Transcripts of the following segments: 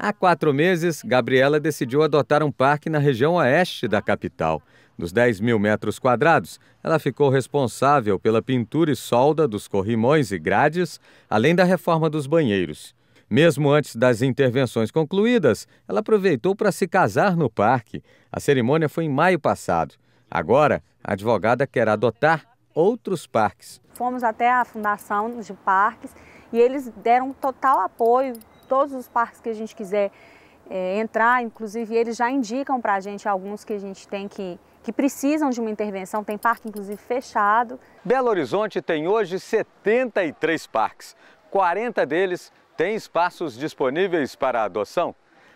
Há quatro meses, Gabriela decidiu adotar um parque na região oeste da capital. Dos 10 mil metros quadrados, ela ficou responsável pela pintura e solda dos corrimões e grades, além da reforma dos banheiros. Mesmo antes das intervenções concluídas, ela aproveitou para se casar no parque. A cerimônia foi em maio passado. Agora, a advogada quer adotar outros parques. Fomos até a fundação de parques e eles deram total apoio todos os parques que a gente quiser é, entrar, inclusive eles já indicam para a gente alguns que a gente tem que, que precisam de uma intervenção, tem parque inclusive fechado. Belo Horizonte tem hoje 73 parques, 40 deles têm espaços disponíveis para adoção.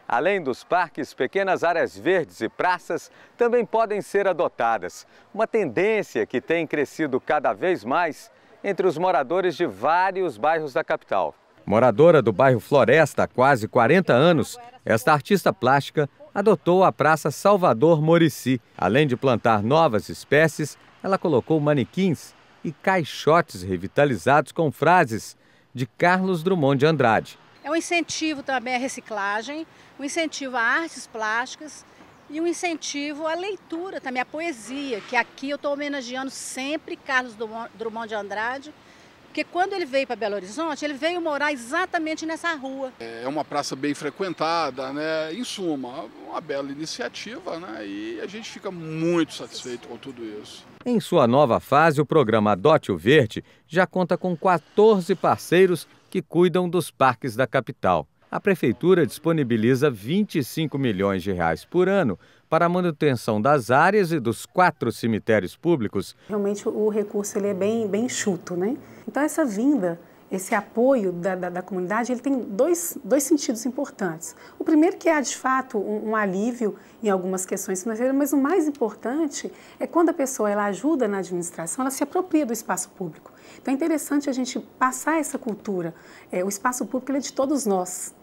Além dos parques, pequenas áreas verdes e praças também podem ser adotadas, uma tendência que tem crescido cada vez mais entre os moradores de vários bairros da capital. Moradora do bairro Floresta há quase 40 anos, esta artista plástica adotou a Praça Salvador Morici. Além de plantar novas espécies, ela colocou manequins e caixotes revitalizados com frases de Carlos Drummond de Andrade. É um incentivo também à reciclagem, um incentivo a artes plásticas e um incentivo à leitura também, à poesia, que aqui eu estou homenageando sempre Carlos Drummond de Andrade porque quando ele veio para Belo Horizonte, ele veio morar exatamente nessa rua. É uma praça bem frequentada, né? Em suma, uma bela iniciativa, né? E a gente fica muito satisfeito com tudo isso. Em sua nova fase, o programa Adote o Verde já conta com 14 parceiros que cuidam dos parques da capital. A prefeitura disponibiliza 25 milhões de reais por ano para a manutenção das áreas e dos quatro cemitérios públicos. Realmente o recurso ele é bem, bem chuto, né? Então essa vinda, esse apoio da, da, da comunidade, ele tem dois, dois sentidos importantes. O primeiro que é, de fato, um, um alívio em algumas questões financeiras, mas o mais importante é quando a pessoa ela ajuda na administração, ela se apropria do espaço público. Então é interessante a gente passar essa cultura. É, o espaço público é de todos nós,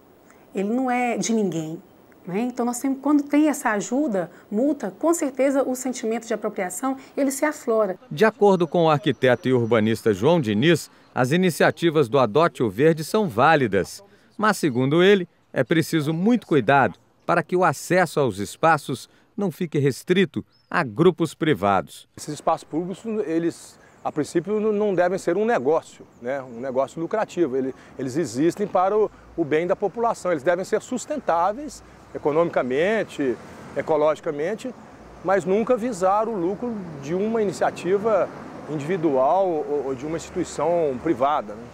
ele não é de ninguém. Né? Então, nós temos, quando tem essa ajuda, multa, com certeza o sentimento de apropriação ele se aflora. De acordo com o arquiteto e urbanista João Diniz, as iniciativas do Adote o Verde são válidas, mas, segundo ele, é preciso muito cuidado para que o acesso aos espaços não fique restrito a grupos privados. Esses espaços públicos, eles a princípio não devem ser um negócio, né? um negócio lucrativo. Eles existem para o, bem da população, eles devem ser sustentáveis economicamente, ecologicamente, mas nunca visar o lucro de uma iniciativa individual ou de uma instituição privada. Né?